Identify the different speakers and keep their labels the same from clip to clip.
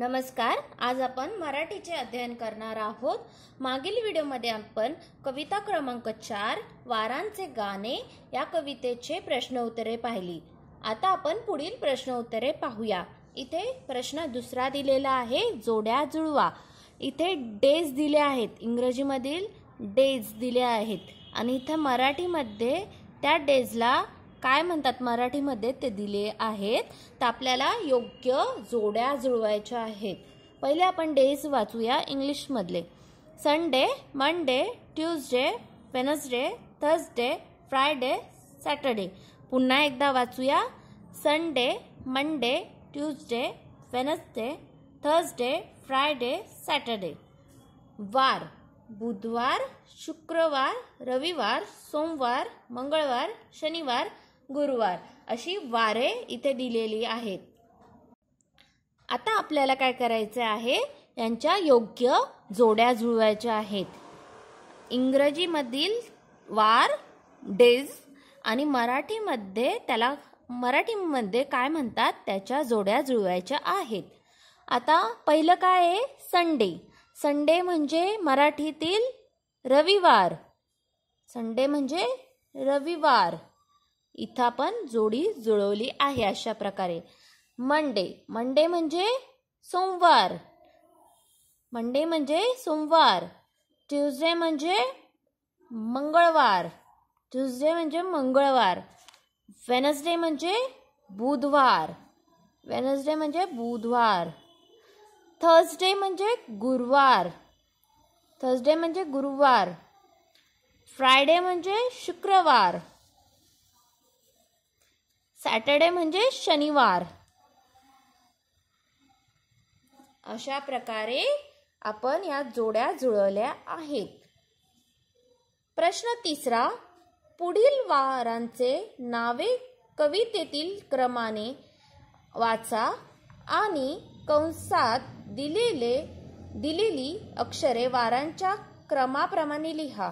Speaker 1: नमस्कार आज आपण मराठीचे अध्ययन करणार आहोत मागील व्हिडिओमध्ये आपण कविता क्रमांक चार वारांचे गाणे या कवितेचे प्रश्न उत्तरे पाहिली आता आपण पुढील प्रश्न उत्तरे पाहूया इथे प्रश्न दुसरा दिलेला आहे जोड्या जुळवा इथे डेज दिले आहेत इंग्रजीमधील डेज दिले आहेत आणि इथं मराठीमध्ये त्या डेजला काय म्हणतात मराठीमध्ये ते दिले आहेत तर आपल्याला योग्य जोड्या जुळवायच्या आहेत पहिले आपण डेज वाचूया इंग्लिशमधले Sunday Monday Tuesday Wednesday Thursday Friday Saturday पुन्हा एकदा वाचूया Sunday Monday Tuesday Wednesday Thursday Friday Saturday वार बुधवार शुक्रवार रविवार सोमवार मंगळवार शनिवार गुरुवार अशी वारे इथे दिलेली आहेत आता आपल्याला काय करायचं आहे यांच्या योग्य जोड्या जुळवायच्या आहेत इंग्रजीमधील वार डेज आणि मराठीमध्ये त्याला मराठीमध्ये काय म्हणतात त्याच्या जोड्या जुळवायच्या आहेत आता पहिलं काय आहे संडे संडे म्हणजे मराठीतील रविवार संडे म्हणजे रविवार इथं पण जोडी जुळवली आहे अशा प्रकारे मंडे मंडे म्हणजे सोमवार मंडे म्हणजे सोमवार ट्युजडे म्हणजे मंगळवार ट्युजडे म्हणजे मंगळवार वेनसडे म्हणजे बुधवार वेनसडे म्हणजे बुधवार थर्सडे म्हणजे गुरुवार थर्सडे म्हणजे गुरुवार फ्रायडे म्हणजे शुक्रवार सॅटर्डे म्हणजे शनिवार अशा प्रकारे आपण या जोड्या जुळवल्या आहेत प्रश्न तिसरा पुढील वारांचे नावे कवितेतील क्रमाने वाचा आणि कंसात दिलेले दिलेली अक्षरे वारांच्या क्रमाप्रमाणे लिहा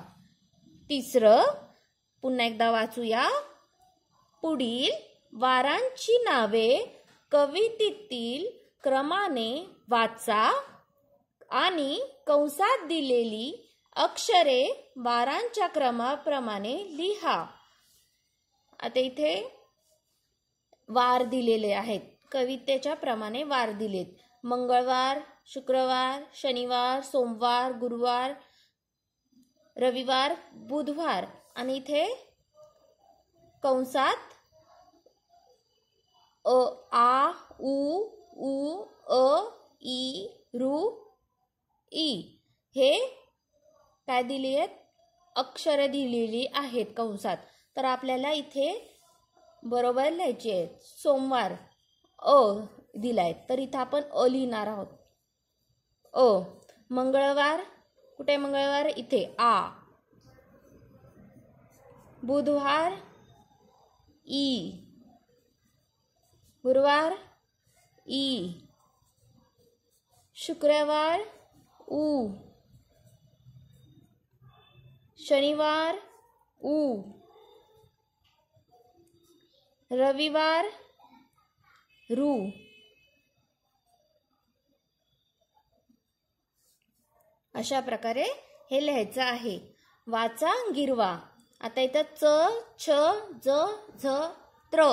Speaker 1: तिसरं पुन्हा एकदा वाचूया पुढील वारांची नावे कवितेतील क्रमाने वाचा आणि कंसात दिलेली अक्षरे वारांच्या क्रमाप्रमाणे लिहा आता इथे वार दिलेले आहेत कवितेच्या प्रमाणे वार दिलेत मंगळवार शुक्रवार शनिवार सोमवार गुरुवार रविवार बुधवार आणि इथे कंसात अ आ उ उ अ ई ऋ ई हे काय दिली आहेत अक्षरं दिलेली आहेत कंसात तर आपल्याला इथे बरोबर लिहायचे आहेत सोमवार अ दिलाय तर इथं आपण अ लिहिणार आहोत अ मंगळवार कुठे मंगळवार इथे आ बुधवार ई गुरुवार ई शुक्रवार उ शनिवार उ रविवार रू अशा प्रकारे हे लिहायचं आहे वाचा गिरवा आता इथं च छ ज झ त्र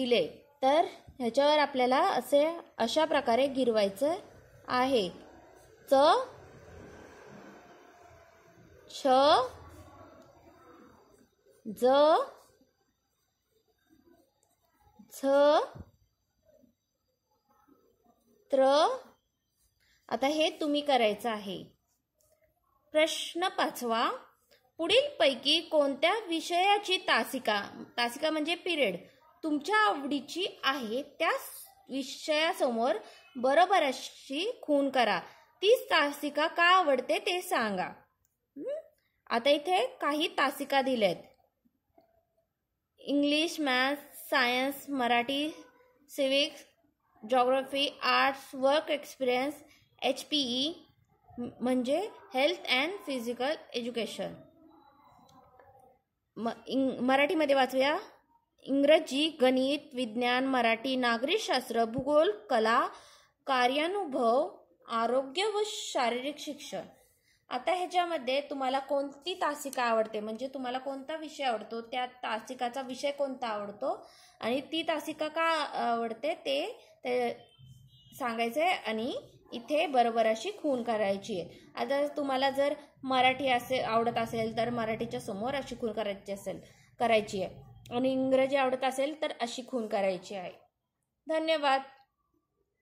Speaker 1: दिले तर ह्याच्यावर आपल्याला असे अशा प्रकारे गिरवायचं आहे च छ ज झ त्र आता हे तुम्ही करायचं आहे प्रश्न पाचवा पुढीलपैकी कोणत्या विषयाची तासिका तासिका म्हणजे पिरियड तुमच्या आवडीची आहे त्या विषयासमोर अशी खून करा तीच तासिका का आवडते ते सांगा आता इथे काही तासिका दिल्यात English maths science Marathi civics geography arts work experience H P E म्हणजे हेल्थ अँड फिजिकल एज्युकेशन म इंग मराठीमध्ये वाचूया इंग्रजी गणित विज्ञान मराठी नागरिकशास्त्र भूगोल कला कार्यानुभव आरोग्य व शारीरिक शिक्षण आता ह्याच्यामध्ये तुम्हाला कोणती तासिका आवडते म्हणजे तुम्हाला कोणता विषय आवडतो त्या तासिकाचा विषय कोणता आवडतो आणि ती तासिका का आवडते ते, ते सांगायचं आहे आणि इथे बरोबर अशी खून करायची आहे आता तुम्हाला जर मराठी असे आवडत असेल तर मराठीच्या समोर अशी खून करायची असेल करायची आहे आणि इंग्रजी आवडत असेल तर अशी खून करायची आहे धन्यवाद